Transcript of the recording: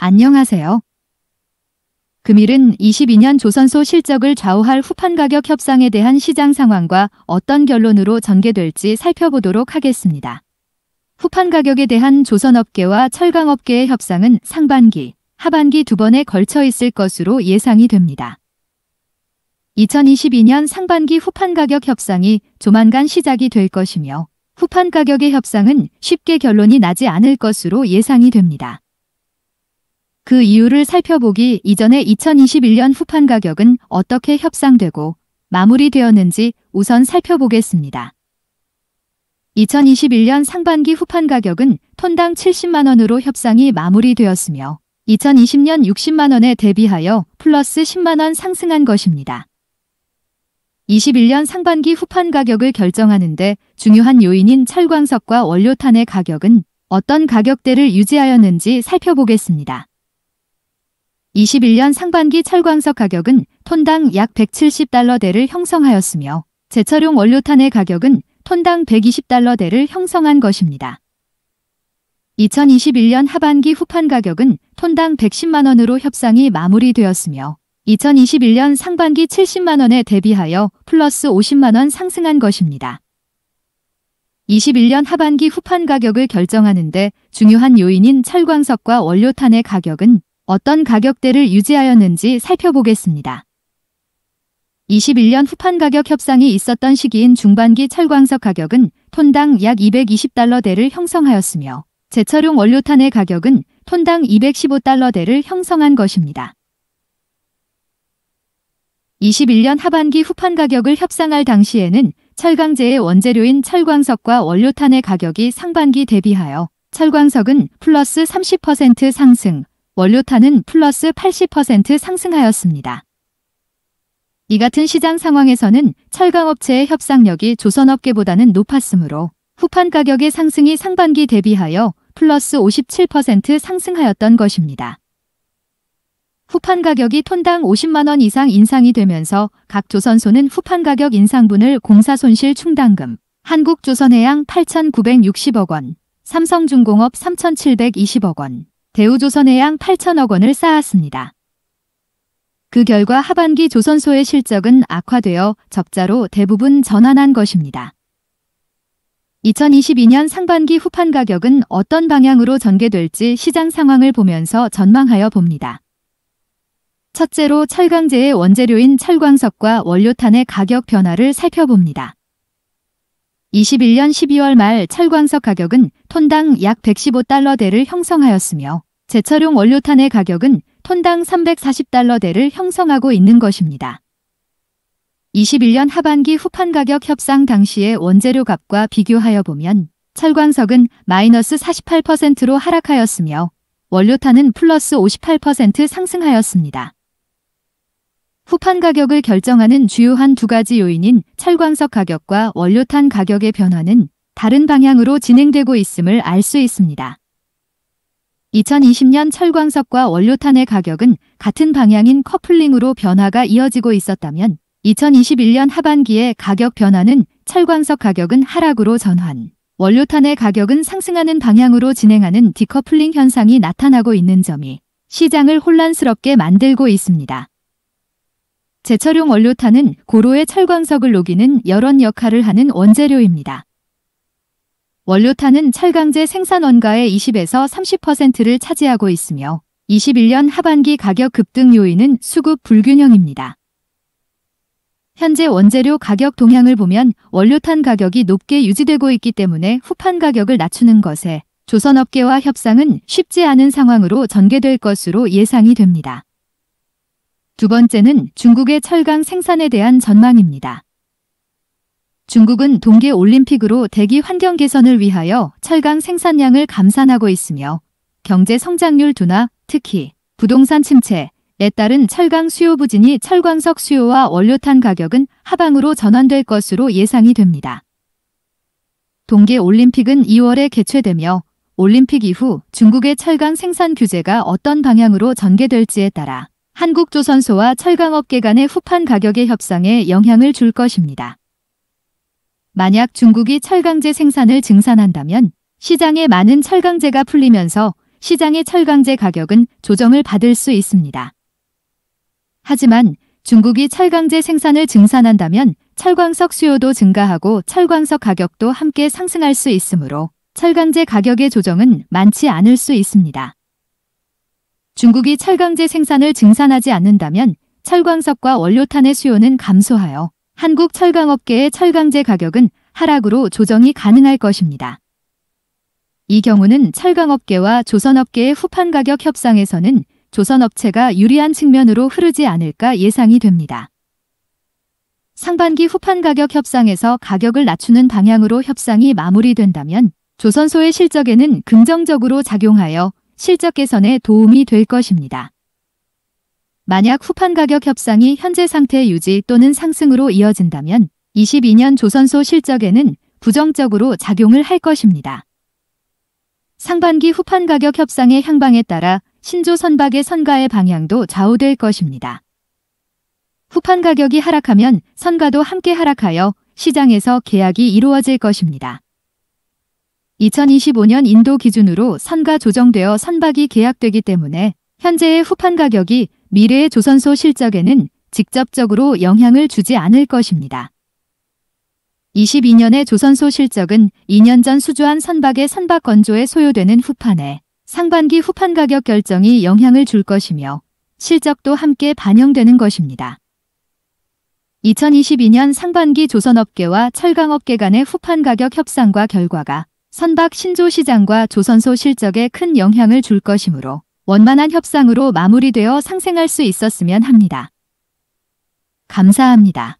안녕하세요. 금일은 22년 조선소 실적을 좌우할 후판 가격 협상에 대한 시장 상황과 어떤 결론으로 전개될지 살펴보도록 하겠습니다. 후판 가격에 대한 조선업계와 철강업계의 협상은 상반기, 하반기 두 번에 걸쳐 있을 것으로 예상이 됩니다. 2022년 상반기 후판 가격 협상이 조만간 시작이 될 것이며 후판 가격의 협상은 쉽게 결론이 나지 않을 것으로 예상이 됩니다. 그 이유를 살펴보기 이전에 2021년 후판 가격은 어떻게 협상되고 마무리되었는지 우선 살펴보겠습니다. 2021년 상반기 후판 가격은 톤당 70만원으로 협상이 마무리되었으며 2020년 60만원에 대비하여 플러스 10만원 상승한 것입니다. 21년 상반기 후판 가격을 결정하는데 중요한 요인인 철광석과 원료탄의 가격은 어떤 가격대를 유지하였는지 살펴보겠습니다. 21년 상반기 철광석 가격은 톤당 약 170달러대를 형성하였으며 제철용 원료탄의 가격은 톤당 120달러대를 형성한 것입니다. 2021년 하반기 후판 가격은 톤당 110만원으로 협상이 마무리되었으며 2021년 상반기 70만원에 대비하여 플러스 50만원 상승한 것입니다. 21년 하반기 후판 가격을 결정하는데 중요한 요인인 철광석과 원료탄의 가격은 어떤 가격대를 유지하였는지 살펴보겠습니다. 21년 후판 가격 협상이 있었던 시기인 중반기 철광석 가격은 톤당 약 220달러대를 형성하였으며 제철용 원료탄의 가격은 톤당 215달러대를 형성한 것입니다. 21년 하반기 후판 가격을 협상할 당시에는 철강제의 원재료인 철광석과 원료탄의 가격이 상반기 대비하여 철광석은 플러스 30% 상승, 원료탄은 플러스 80% 상승하였습니다. 이 같은 시장 상황에서는 철강업체의 협상력이 조선업계보다는 높았으므로 후판 가격의 상승이 상반기 대비하여 플러스 57% 상승하였던 것입니다. 후판 가격이 톤당 50만원 이상 인상이 되면서 각 조선소는 후판 가격 인상분을 공사손실 충당금, 한국조선해양 8,960억 원, 삼성중공업 3,720억 원, 대우조선해 양 8천억 원을 쌓았습니다. 그 결과 하반기 조선소의 실적은 악화되어 적자로 대부분 전환한 것입니다. 2022년 상반기 후판 가격은 어떤 방향으로 전개될지 시장 상황을 보면서 전망하여 봅니다. 첫째로 철강제의 원재료인 철광석과 원료탄의 가격 변화를 살펴봅니다. 21년 12월 말 철광석 가격은 톤당 약 115달러대를 형성하였으며 재철용 원료탄의 가격은 톤당 340달러대를 형성하고 있는 것입니다. 21년 하반기 후판 가격 협상 당시의 원재료 값과 비교하여 보면 철광석은 마이너스 48%로 하락하였으며 원료탄은 플러스 58% 상승하였습니다. 후판 가격을 결정하는 주요한 두 가지 요인인 철광석 가격과 원료탄 가격의 변화는 다른 방향으로 진행되고 있음을 알 수 있습니다. 2020년 철광석과 원료탄의 가격은 같은 방향인 커플링으로 변화가 이어지고 있었다면 2021년 하반기에 가격 변화는 철광석 가격은 하락으로 전환, 원료탄의 가격은 상승하는 방향으로 진행하는 디커플링 현상이 나타나고 있는 점이 시장을 혼란스럽게 만들고 있습니다. 제철용 원료탄은 고로의 철광석을 녹이는 여러 역할을 하는 원재료입니다. 원료탄은 철강제 생산원가의 20에서 30%를 차지하고 있으며 21년 하반기 가격 급등 요인은 수급 불균형입니다. 현재 원재료 가격 동향을 보면 원료탄 가격이 높게 유지되고 있기 때문에 후판 가격을 낮추는 것에 조선업계와 협상은 쉽지 않은 상황으로 전개될 것으로 예상이 됩니다. 두 번째는 중국의 철강 생산에 대한 전망입니다. 중국은 동계 올림픽으로 대기 환경 개선을 위하여 철강 생산량을 감산하고 있으며 경제 성장률 둔화, 특히 부동산 침체에 따른 철강 수요 부진이 철광석 수요와 원료탄 가격은 하방으로 전환될 것으로 예상이 됩니다. 동계 올림픽은 2월에 개최되며 올림픽 이후 중국의 철강 생산 규제가 어떤 방향으로 전개될지에 따라 한국조선소와 철강업계 간의 후판 가격의 협상에 영향을 줄 것입니다. 만약 중국이 철강제 생산을 증산한다면 시장에 많은 철강제가 풀리면서 시장의 철강제 가격은 조정을 받을 수 있습니다. 하지만 중국이 철강제 생산을 증산한다면 철광석 수요도 증가하고 철광석 가격도 함께 상승할 수 있으므로 철강제 가격의 조정은 많지 않을 수 있습니다. 중국이 철강제 생산을 증산하지 않는다면 철광석과 원료탄의 수요는 감소하여 한국 철강업계의 철강제 가격은 하락으로 조정이 가능할 것입니다. 이 경우는 철강업계와 조선업계의 후판 가격 협상에서는 조선업체가 유리한 측면으로 흐르지 않을까 예상이 됩니다. 상반기 후판 가격 협상에서 가격을 낮추는 방향으로 협상이 마무리된다면 조선소의 실적에는 긍정적으로 작용하여 실적 개선에 도움이 될 것입니다. 만약 후판 가격 협상이 현재 상태 유지 또는 상승으로 이어진다면 22년 조선소 실적에는 부정적으로 작용을 할 것입니다. 상반기 후판 가격 협상의 향방에 따라 신조 선박의 선가의 방향도 좌우될 것입니다. 후판 가격이 하락하면 선가도 함께 하락하여 시장에서 계약이 이루어질 것입니다. 2025년 인도 기준으로 선가 조정되어 선박이 계약되기 때문에 현재의 후판 가격이 미래의 조선소 실적에는 직접적으로 영향을 주지 않을 것입니다. 22년의 조선소 실적은 2년 전 수주한 선박의 선박 건조에 소요되는 후판에 상반기 후판 가격 결정이 영향을 줄 것이며 실적도 함께 반영되는 것입니다. 2022년 상반기 조선업계와 철강업계 간의 후판 가격 협상과 결과가 선박 신조 시장과 조선소 실적에 큰 영향을 줄 것이므로 원만한 협상으로 마무리되어 상생할 수 있었으면 합니다. 감사합니다.